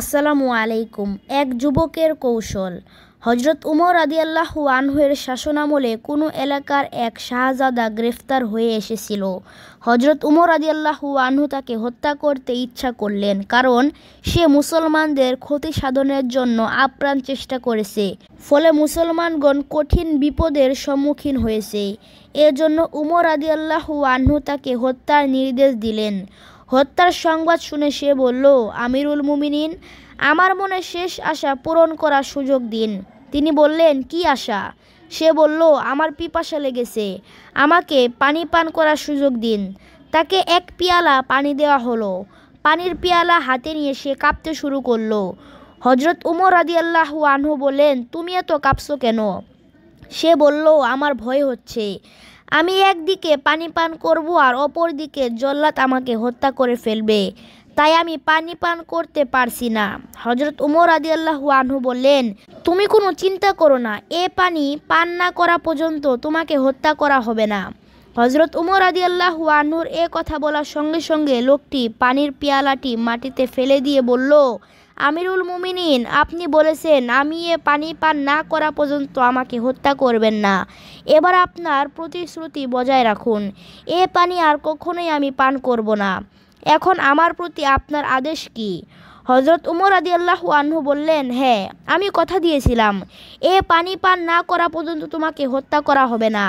আসসালামু আলাইকুম এক যুবকের কৌশল হজরত উমর আদিয়াল্লাহ আনহুয়ের শাসনামলে কোনো এলাকার এক শাহজাদা গ্রেফতার হয়ে এসেছিল হজরত উমর আদিয়াল্লাহ আনহু তাকে হত্যা করতে ইচ্ছা করলেন কারণ সে মুসলমানদের ক্ষতি সাধনের জন্য আপ্রাণ চেষ্টা করেছে ফলে মুসলমানগণ কঠিন বিপদের সম্মুখীন হয়েছে এজন্য উমর আদিয়াল্লাহ আনহু তাকে হত্যার নির্দেশ দিলেন হত্যার সংবাদ শুনে সে বলল আমিরুল মুমিনিন আমার মনে শেষ আশা পূরণ করার সুযোগ দিন তিনি বললেন কি আশা সে বলল আমার পিপাসা লেগেছে আমাকে পানি পান করার সুযোগ দিন তাকে এক পিয়ালা পানি দেওয়া হলো পানির পিয়ালা হাতে নিয়ে সে কাঁপতে শুরু করলো হজরত উমর আল্লাহ আনহু বলেন তুমি এত কাঁপছো কেন সে বলল আমার ভয় হচ্ছে আমি একদিকে পানি পান করব আর অপর দিকে জল্লাদ আমাকে হত্যা করে ফেলবে তাই আমি পানি পান করতে পারছি না হজরত উমর আদি আল্লাহ আনহু বললেন তুমি কোনো চিন্তা করো না এ পানি পান না করা পর্যন্ত তোমাকে হত্যা করা হবে না হজরত উমর আদি আল্লাহ আনহুর এ কথা বলার সঙ্গে সঙ্গে লোকটি পানির পেয়ালাটি মাটিতে ফেলে দিয়ে বলল আমিরুল মুমিনিন আপনি বলেছেন আমি এ পানি পান না করা পর্যন্ত আমাকে হত্যা করবেন না এবার আপনার প্রতিশ্রুতি বজায় রাখুন এ পানি আর কখনোই আমি পান করব না এখন আমার প্রতি আপনার আদেশ কি হজরত উমর আদি আল্লাহ আহ্ন বললেন হ্যাঁ আমি কথা দিয়েছিলাম এ পানি পান না করা পর্যন্ত তোমাকে হত্যা করা হবে না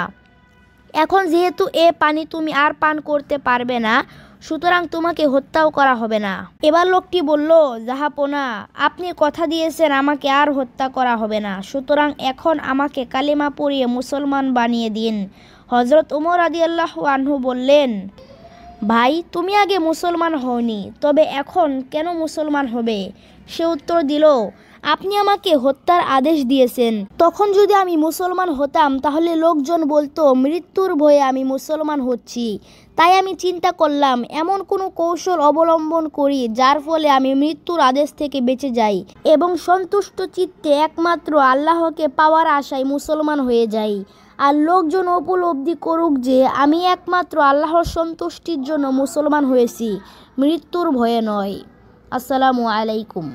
এখন যেহেতু এ পানি তুমি আর পান করতে পারবে না সুতরাং তোমাকে হত্যাও করা হবে না এবার লোকটি বলল জাহাপনা আপনি কথা দিয়েছেন আমাকে আর হত্যা করা হবে না সুতরাং এখন আমাকে কালিমা পড়িয়ে মুসলমান বানিয়ে দিন হজরত উমর আদি আল্লাহ আনহু বললেন ভাই তুমি আগে মুসলমান হওনি তবে এখন কেন মুসলমান হবে সে উত্তর দিল আপনি আমাকে হত্যার আদেশ দিয়েছেন তখন যদি আমি মুসলমান হতাম তাহলে লোকজন বলতো মৃত্যুর ভয়ে আমি মুসলমান হচ্ছি তাই আমি চিন্তা করলাম এমন কোনো কৌশল অবলম্বন করি যার ফলে আমি মৃত্যুর আদেশ থেকে বেঁচে যাই এবং সন্তুষ্ট চিত্তে একমাত্র আল্লাহকে পাওয়ার আশায় মুসলমান হয়ে যাই আর লোকজন উপলব্ধি করুক যে আমি একমাত্র আল্লাহর সন্তুষ্টির জন্য মুসলমান হয়েছি মৃত্যুর ভয়ে নয় আসসালামু আলাইকুম